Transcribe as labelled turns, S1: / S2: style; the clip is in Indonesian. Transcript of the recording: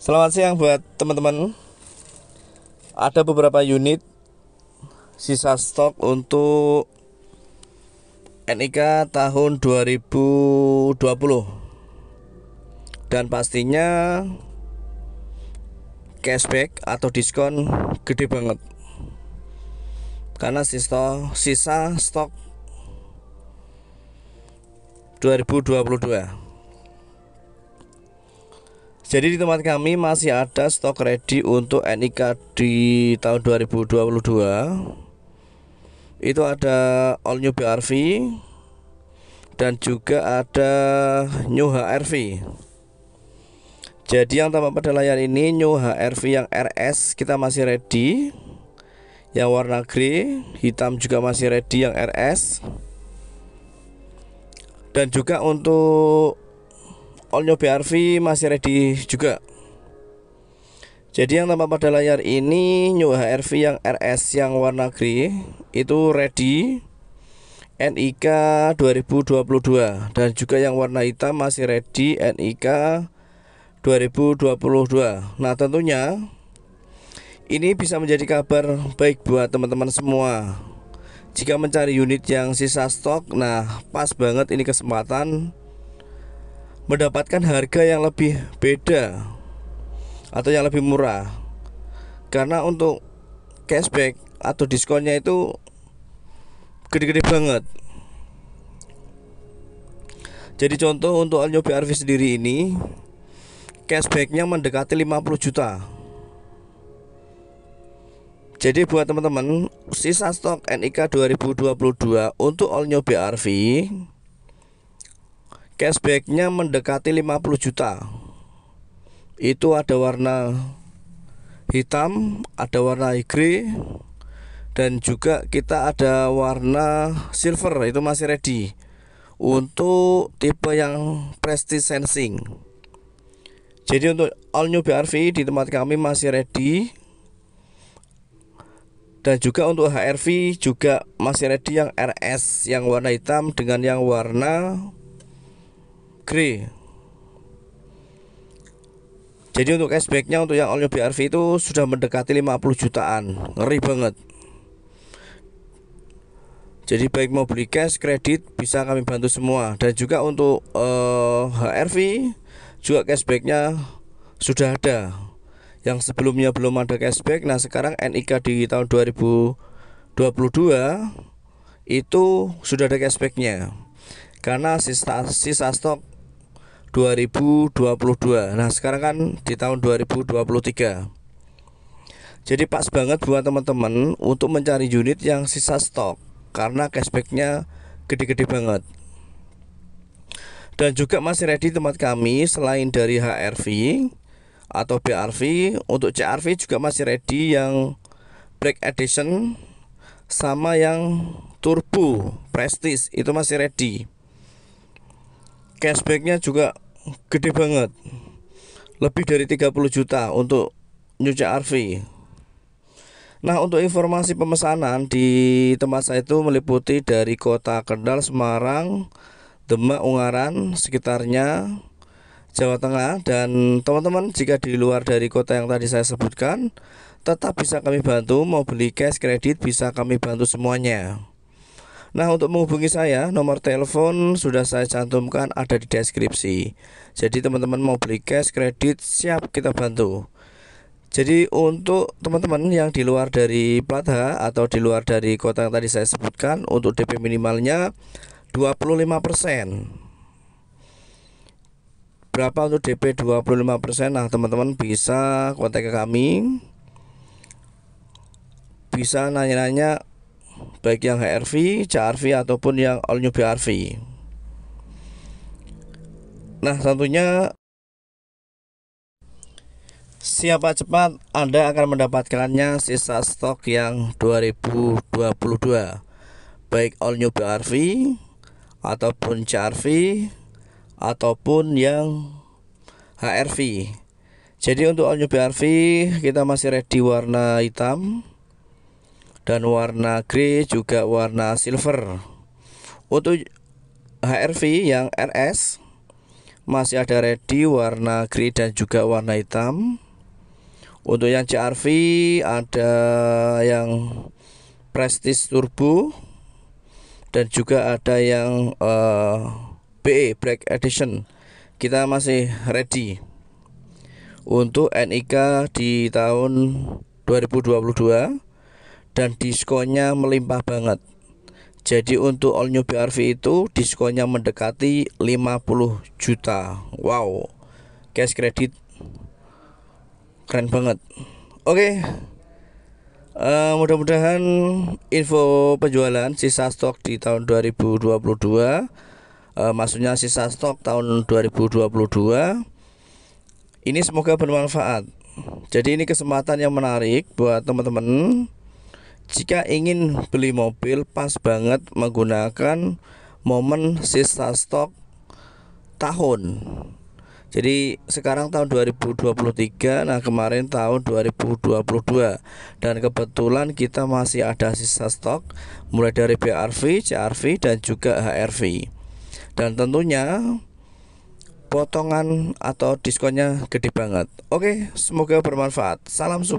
S1: Selamat siang buat teman-teman. Ada beberapa unit sisa stok untuk NIK tahun 2020 dan pastinya cashback atau diskon gede banget karena sisa, sisa stok 2022 jadi di tempat kami masih ada stok ready untuk NIK di tahun 2022 itu ada all new BRV dan juga ada new HRV jadi yang tampak pada layar ini new HRV yang RS kita masih ready yang warna grey hitam juga masih ready yang RS dan juga untuk Olio BRV masih ready juga jadi yang tampak pada layar ini New HRV yang RS yang warna grey itu ready NIK 2022 dan juga yang warna hitam masih ready NIK 2022. Nah, tentunya ini bisa menjadi kabar baik buat teman-teman semua. Jika mencari unit yang sisa stok, nah pas banget ini kesempatan mendapatkan harga yang lebih beda atau yang lebih murah karena untuk cashback atau diskonnya itu gede-gede banget jadi contoh untuk Alnyo BRV sendiri ini cashbacknya mendekati 50 juta jadi buat teman-teman sisa stok NIK 2022 untuk All New BRV cashbacknya mendekati 50 juta itu ada warna hitam ada warna grey dan juga kita ada warna silver itu masih ready untuk tipe yang prestige sensing jadi untuk all new BRV di tempat kami masih ready dan juga untuk HRV juga masih ready yang RS yang warna hitam dengan yang warna grey jadi untuk cashbacknya untuk yang all new BRV itu sudah mendekati 50 jutaan ngeri banget jadi baik mau beli cash kredit bisa kami bantu semua dan juga untuk uh, eh, HRV juga cashbacknya sudah ada yang sebelumnya belum ada cashback nah sekarang NIK di tahun 2022 itu sudah ada cashbacknya karena sisa, sisa stok 2022. Nah, sekarang kan di tahun 2023. Jadi pas banget buat teman-teman untuk mencari unit yang sisa stok karena cashbacknya gede-gede banget. Dan juga masih ready tempat kami selain dari HRV atau BRV untuk CRV juga masih ready yang Black Edition sama yang Turbo Prestige itu masih ready cashbacknya juga gede banget lebih dari 30 juta untuk New RV Nah untuk informasi pemesanan di tempat saya itu meliputi dari kota Kendal, Semarang, Demak, Ungaran, sekitarnya Jawa Tengah dan teman-teman jika di luar dari kota yang tadi saya sebutkan tetap bisa kami bantu mau beli cash kredit bisa kami bantu semuanya. Nah, untuk menghubungi saya, nomor telepon sudah saya cantumkan ada di deskripsi. Jadi, teman-teman mau beli cash, kredit, siap kita bantu. Jadi, untuk teman-teman yang di luar dari plat atau di luar dari kota yang tadi saya sebutkan, untuk DP minimalnya 25%. Berapa untuk DP 25%? Nah, teman-teman bisa kontak ke kami. Bisa nanya-nanya baik yang HRV, CRV ataupun yang all new BRV. Nah, tentunya siapa cepat Anda akan mendapatkannya sisa stok yang 2022 baik all new BRV ataupun CRV ataupun yang HRV jadi untuk all new BRV kita masih ready warna hitam dan warna grey juga warna silver untuk HRV yang RS masih ada ready warna grey dan juga warna hitam untuk yang CRV ada yang Prestige Turbo dan juga ada yang uh, eh, BE Black Edition kita masih ready untuk NIK di tahun 2022 dan diskonnya melimpah banget. Jadi untuk all new BRV itu diskonnya mendekati 50 juta. Wow. Cash kredit keren banget. Oke. Okay. Uh, eh, mudah-mudahan info penjualan sisa stok di tahun 2022 uh, eh, maksudnya sisa stok tahun 2022 ini semoga bermanfaat. Jadi ini kesempatan yang menarik buat teman-teman jika ingin beli mobil pas banget menggunakan momen sisa stok tahun jadi sekarang tahun 2023 nah kemarin tahun 2022 dan kebetulan kita masih ada sisa stok mulai dari BRV, CRV dan juga HRV. Dan tentunya potongan atau diskonnya gede banget. Oke, semoga bermanfaat. Salam super